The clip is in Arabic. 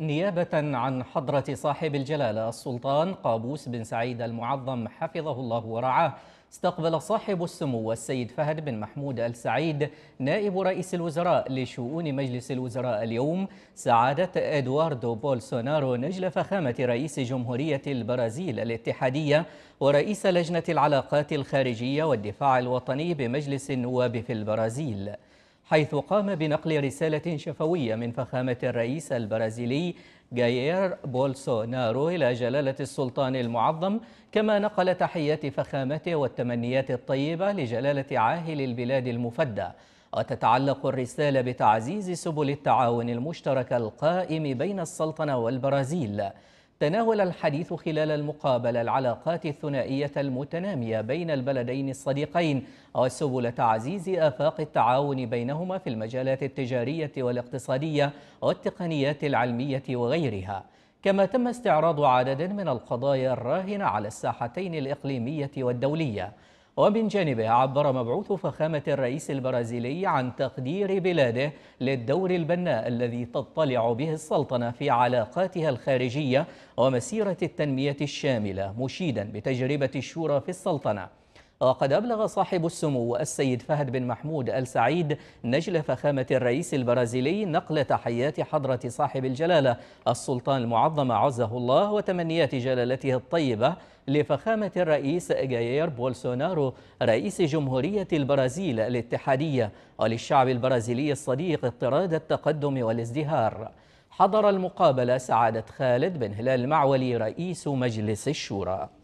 نيابة عن حضرة صاحب الجلالة السلطان قابوس بن سعيد المعظم حفظه الله ورعاه استقبل صاحب السمو السيد فهد بن محمود السعيد نائب رئيس الوزراء لشؤون مجلس الوزراء اليوم سعادة إدواردو بولسونارو نجل فخامة رئيس جمهورية البرازيل الاتحادية ورئيس لجنة العلاقات الخارجية والدفاع الوطني بمجلس النواب في البرازيل حيث قام بنقل رسالة شفوية من فخامة الرئيس البرازيلي جايير بولسونارو إلى جلالة السلطان المعظم كما نقل تحيات فخامته والتمنيات الطيبة لجلالة عاهل البلاد المفدى وتتعلق الرسالة بتعزيز سبل التعاون المشترك القائم بين السلطنة والبرازيل تناول الحديث خلال المقابلة العلاقات الثنائية المتنامية بين البلدين الصديقين وسبل تعزيز آفاق التعاون بينهما في المجالات التجارية والاقتصادية والتقنيات العلمية وغيرها كما تم استعراض عدد من القضايا الراهنة على الساحتين الإقليمية والدولية ومن جانبه عبر مبعوث فخامة الرئيس البرازيلي عن تقدير بلاده للدور البناء الذي تطلع به السلطنة في علاقاتها الخارجية ومسيرة التنمية الشاملة مشيدا بتجربة الشورى في السلطنة وقد أبلغ صاحب السمو السيد فهد بن محمود السعيد نجل فخامة الرئيس البرازيلي نقل تحيات حضرة صاحب الجلالة السلطان المعظم عزه الله وتمنيات جلالته الطيبة لفخامة الرئيس جاير بولسونارو رئيس جمهورية البرازيل الاتحادية وللشعب البرازيلي الصديق اطراد التقدم والازدهار حضر المقابلة سعادة خالد بن هلال المعولي رئيس مجلس الشورى